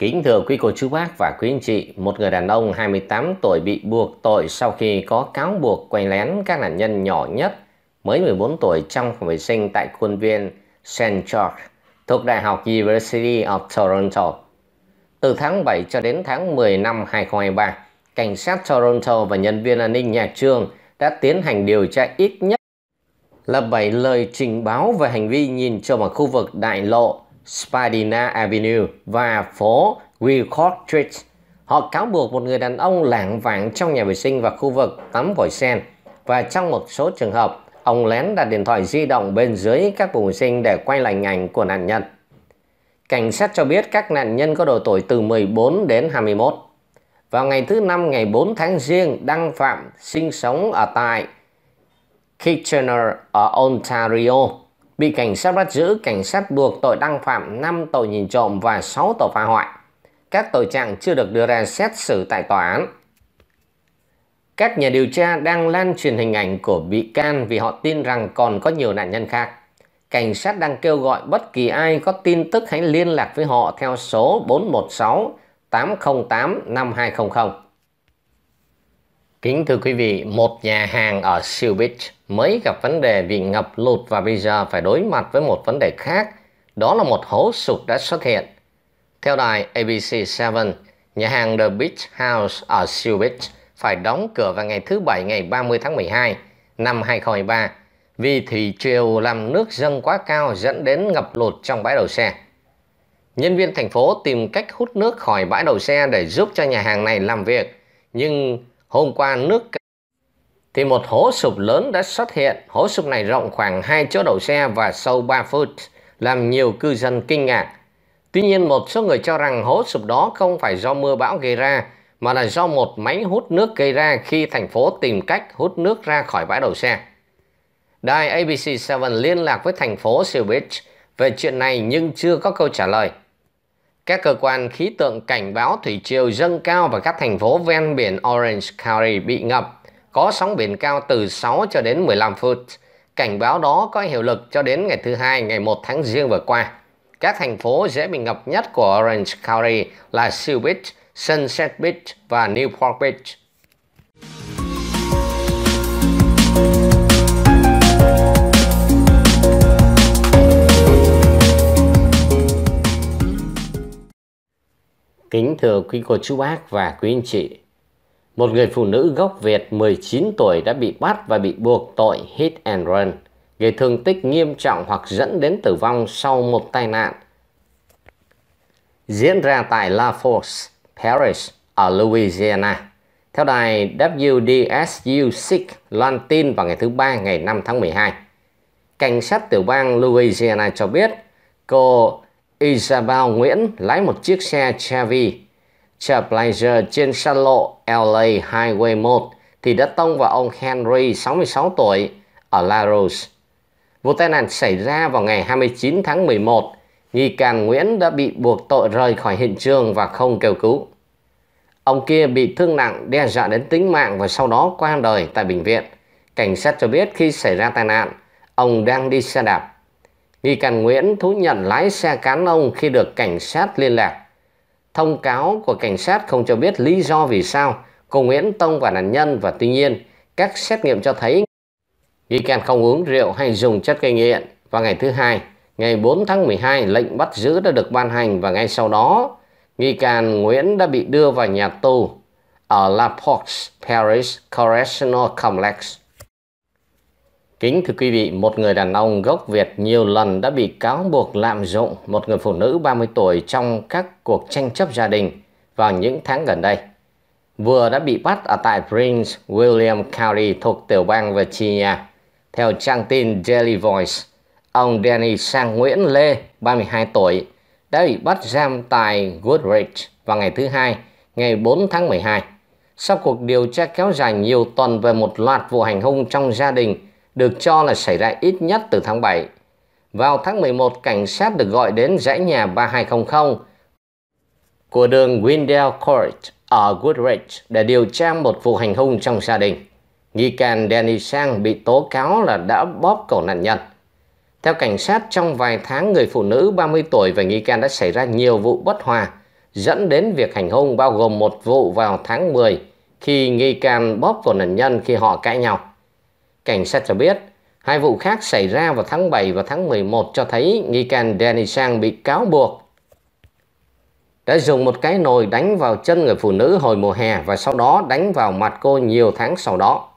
Kính thưa quý cô chú bác và quý anh chị, một người đàn ông 28 tuổi bị buộc tội sau khi có cáo buộc quay lén các nạn nhân nhỏ nhất mới 14 tuổi trong phòng vệ sinh tại khuôn viên St. George thuộc Đại học University of Toronto. Từ tháng 7 cho đến tháng 10 năm 2023, cảnh sát Toronto và nhân viên an ninh nhà trường đã tiến hành điều tra ít nhất là 7 lời trình báo về hành vi nhìn trộm ở khu vực đại lộ Spadina Avenue và phố Wilcox Street. Họ cáo buộc một người đàn ông lạng vạng trong nhà vệ sinh và khu vực tắm vòi sen và trong một số trường hợp, ông lén đặt điện thoại di động bên dưới các vùng sinh để quay lại ảnh của nạn nhân. Cảnh sát cho biết các nạn nhân có độ tuổi từ 14 đến 21. Vào ngày thứ năm ngày 4 tháng Giêng, Đăng Phạm sinh sống ở tại Kitchener ở Ontario Bị cảnh sát bắt giữ, cảnh sát buộc tội đăng phạm 5 tội nhìn trộm và 6 tội phá hoại. Các tội trạng chưa được đưa ra xét xử tại tòa án. Các nhà điều tra đang lan truyền hình ảnh của bị can vì họ tin rằng còn có nhiều nạn nhân khác. Cảnh sát đang kêu gọi bất kỳ ai có tin tức hãy liên lạc với họ theo số 416 808 5200. Kính thưa quý vị, một nhà hàng ở Seal Beach mới gặp vấn đề bị ngập lụt và bây giờ phải đối mặt với một vấn đề khác, đó là một hố sụp đã xuất hiện. Theo đài ABC7, nhà hàng The Beach House ở Seal Beach phải đóng cửa vào ngày thứ Bảy ngày 30 tháng 12 năm 2023 vì thủy triều làm nước dâng quá cao dẫn đến ngập lụt trong bãi đậu xe. Nhân viên thành phố tìm cách hút nước khỏi bãi đậu xe để giúp cho nhà hàng này làm việc, nhưng Hôm qua nước thì một hố sụp lớn đã xuất hiện. Hố sụp này rộng khoảng 2 chỗ đậu xe và sâu 3 foot, làm nhiều cư dân kinh ngạc. Tuy nhiên một số người cho rằng hố sụp đó không phải do mưa bão gây ra, mà là do một máy hút nước gây ra khi thành phố tìm cách hút nước ra khỏi bãi đậu xe. Đài ABC7 liên lạc với thành phố Seal Beach về chuyện này nhưng chưa có câu trả lời. Các cơ quan khí tượng cảnh báo thủy triều dâng cao và các thành phố ven biển Orange County bị ngập, có sóng biển cao từ 6 cho đến 15 foot. Cảnh báo đó có hiệu lực cho đến ngày thứ hai ngày 1 tháng Giêng vừa qua. Các thành phố dễ bị ngập nhất của Orange County là Seal Beach, Sunset Beach và Newport Beach. Thank you Kính thưa quý cô chú bác và quý anh chị, một người phụ nữ gốc Việt 19 tuổi đã bị bắt và bị buộc tội hit and run, gây thương tích nghiêm trọng hoặc dẫn đến tử vong sau một tai nạn. Diễn ra tại La Force, Paris, ở Louisiana. Theo đài WDSU-6 loan tin vào ngày thứ Ba ngày 5 tháng 12. Cảnh sát tiểu bang Louisiana cho biết cô Isabel Nguyễn lái một chiếc xe Chevy Trailblazer trên xa lộ LA Highway 1 thì đã tông vào ông Henry 66 tuổi ở La Rose. Vụ tai nạn xảy ra vào ngày 29 tháng 11. Nghi can Nguyễn đã bị buộc tội rời khỏi hiện trường và không kêu cứu. Ông kia bị thương nặng đe dọa đến tính mạng và sau đó qua đời tại bệnh viện. Cảnh sát cho biết khi xảy ra tai nạn, ông đang đi xe đạp Nghi can Nguyễn thú nhận lái xe cán ông khi được cảnh sát liên lạc. Thông cáo của cảnh sát không cho biết lý do vì sao cô Nguyễn tông vào nạn nhân và tuy nhiên các xét nghiệm cho thấy nghi can không uống rượu hay dùng chất gây nghiện. Và ngày thứ hai, ngày 4 tháng 12, lệnh bắt giữ đã được ban hành và ngay sau đó, nghi can Nguyễn đã bị đưa vào nhà tù ở La Porte Paris Correctional Complex Kính thưa quý vị, một người đàn ông gốc Việt nhiều lần đã bị cáo buộc lạm dụng một người phụ nữ 30 tuổi trong các cuộc tranh chấp gia đình vào những tháng gần đây. Vừa đã bị bắt ở tại Prince William County thuộc tiểu bang Virginia. Theo trang tin Daily Voice, ông Danny Sang Nguyễn Lê, 32 tuổi, đã bị bắt giam tại Woodridge vào ngày thứ Hai, ngày 4 tháng 12. Sau cuộc điều tra kéo dài nhiều tuần về một loạt vụ hành hung trong gia đình, được cho là xảy ra ít nhất từ tháng 7. Vào tháng 11, cảnh sát được gọi đến dãy nhà 3200 của đường Windell Court ở Woodridge để điều tra một vụ hành hung trong gia đình. Nghi can Danny Sang bị tố cáo là đã bóp cổ nạn nhân. Theo cảnh sát, trong vài tháng người phụ nữ 30 tuổi và nghi can đã xảy ra nhiều vụ bất hòa, dẫn đến việc hành hung bao gồm một vụ vào tháng 10 khi nghi can bóp cổ nạn nhân khi họ cãi nhau. Cảnh sát cho biết, hai vụ khác xảy ra vào tháng 7 và tháng 11 cho thấy nghi can Danny Sang bị cáo buộc đã dùng một cái nồi đánh vào chân người phụ nữ hồi mùa hè và sau đó đánh vào mặt cô nhiều tháng sau đó.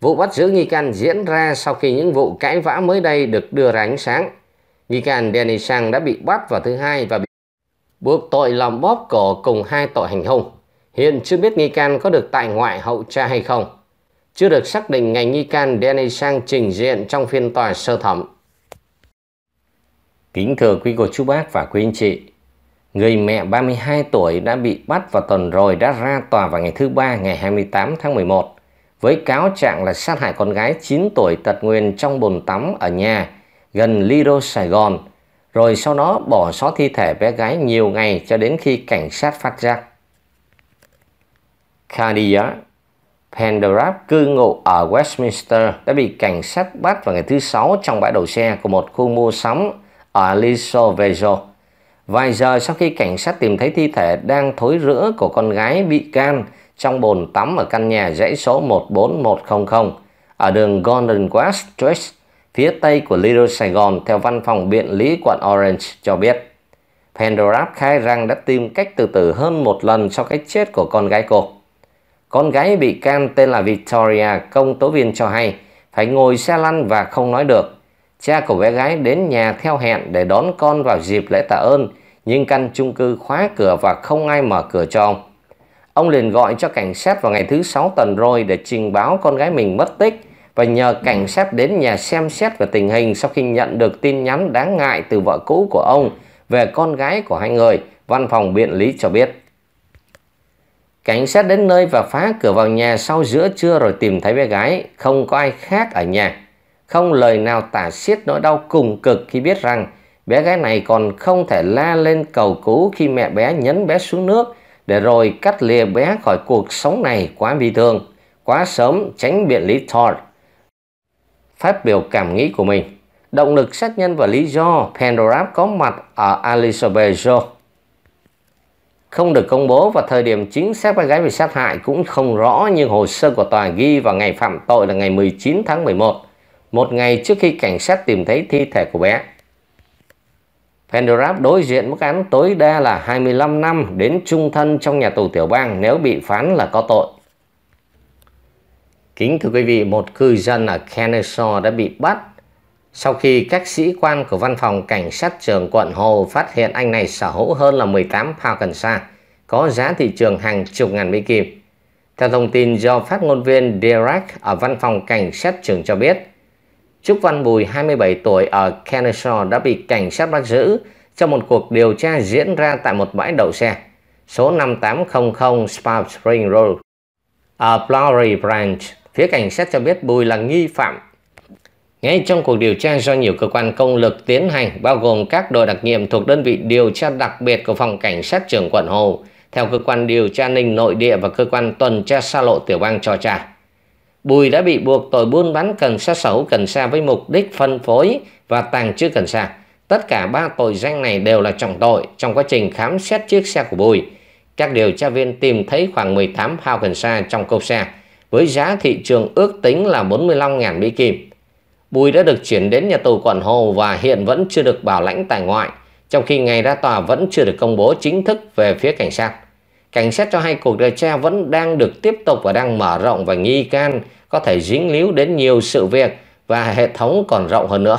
Vụ bắt giữ nghi can diễn ra sau khi những vụ cãi vã mới đây được đưa ra ánh sáng. Nghi can Danny Sang đã bị bắt vào thứ hai và bị buộc tội làm bóp cổ cùng hai tội hành hung. Hiện chưa biết nghi can có được tại ngoại hậu tra hay không chưa được xác định ngày nghi can Danny Sang trình diện trong phiên tòa sơ thẩm. Kính thưa quý cô chú bác và quý anh chị, người mẹ 32 tuổi đã bị bắt vào tuần rồi đã ra tòa vào ngày thứ ba ngày 28 tháng 11 với cáo trạng là sát hại con gái 9 tuổi tật nguyền trong bồn tắm ở nhà gần Lido Sài Gòn, rồi sau đó bỏ sót thi thể bé gái nhiều ngày cho đến khi cảnh sát phát giác. Khadija Penderap cư ngụ ở Westminster đã bị cảnh sát bắt vào ngày thứ Sáu trong bãi đậu xe của một khu mua sắm ở Lisovezo. Vài giờ sau khi cảnh sát tìm thấy thi thể đang thối rữa của con gái bị can trong bồn tắm ở căn nhà dãy số 14100 ở đường Golden West Street phía tây của Little Gòn, theo văn phòng biện lý quận Orange cho biết. Pendorap khai rằng đã tìm cách tự tử hơn một lần sau cái chết của con gái cô. Con gái bị can tên là Victoria, công tố viên cho hay, phải ngồi xe lăn và không nói được. Cha của bé gái đến nhà theo hẹn để đón con vào dịp lễ tạ ơn, nhưng căn chung cư khóa cửa và không ai mở cửa cho ông. Ông liền gọi cho cảnh sát vào ngày thứ sáu tuần rồi để trình báo con gái mình mất tích và nhờ cảnh sát đến nhà xem xét về tình hình sau khi nhận được tin nhắn đáng ngại từ vợ cũ của ông về con gái của hai người, văn phòng biện lý cho biết. Cảnh sát đến nơi và phá cửa vào nhà sau giữa trưa rồi tìm thấy bé gái, không có ai khác ở nhà. Không lời nào tả xiết nỗi đau cùng cực khi biết rằng bé gái này còn không thể la lên cầu cứu khi mẹ bé nhấn bé xuống nước để rồi cắt lìa bé khỏi cuộc sống này quá bi thương, quá sớm tránh biện lý Thor. Phát biểu cảm nghĩ của mình, động lực sát nhân và lý do Pandora có mặt ở Elizabeth không được công bố và thời điểm chính xác bé gái bị sát hại cũng không rõ nhưng hồ sơ của tòa ghi vào ngày phạm tội là ngày 19 tháng 11, một ngày trước khi cảnh sát tìm thấy thi thể của bé. Penderap đối diện mức án tối đa là 25 năm đến trung thân trong nhà tù tiểu bang nếu bị phán là có tội. Kính thưa quý vị, một cư dân ở Kennesaw đã bị bắt sau khi các sĩ quan của văn phòng cảnh sát trưởng quận Hồ phát hiện anh này sở hữu hơn là 18 pound cần sa, có giá thị trường hàng chục ngàn Mỹ Kim. Theo thông tin do phát ngôn viên Derek ở văn phòng cảnh sát trưởng cho biết, Trúc Văn Bùi 27 tuổi ở Kennesaw đã bị cảnh sát bắt giữ trong một cuộc điều tra diễn ra tại một bãi đậu xe số 5800 Spa Spring Road ở Flowery Branch. Phía cảnh sát cho biết Bùi là nghi phạm ngay trong cuộc điều tra do nhiều cơ quan công lực tiến hành, bao gồm các đội đặc nhiệm thuộc đơn vị điều tra đặc biệt của phòng cảnh sát trưởng quận Hồ, theo cơ quan điều tra ninh nội địa và cơ quan tuần tra xa lộ tiểu bang cho trả. Bùi đã bị buộc tội buôn bán cần sa xấu cần sa với mục đích phân phối và tàng trữ cần sa. Tất cả ba tội danh này đều là trọng tội trong quá trình khám xét chiếc xe của Bùi. Các điều tra viên tìm thấy khoảng 18 hao cần sa trong cốp xe với giá thị trường ước tính là 45.000 Mỹ Kim. Bùi đã được chuyển đến nhà tù Quảng Hồ và hiện vẫn chưa được bảo lãnh tại ngoại, trong khi ngày ra tòa vẫn chưa được công bố chính thức về phía cảnh sát. Cảnh sát cho hay cuộc điều tra vẫn đang được tiếp tục và đang mở rộng và nghi can có thể dính líu đến nhiều sự việc và hệ thống còn rộng hơn nữa.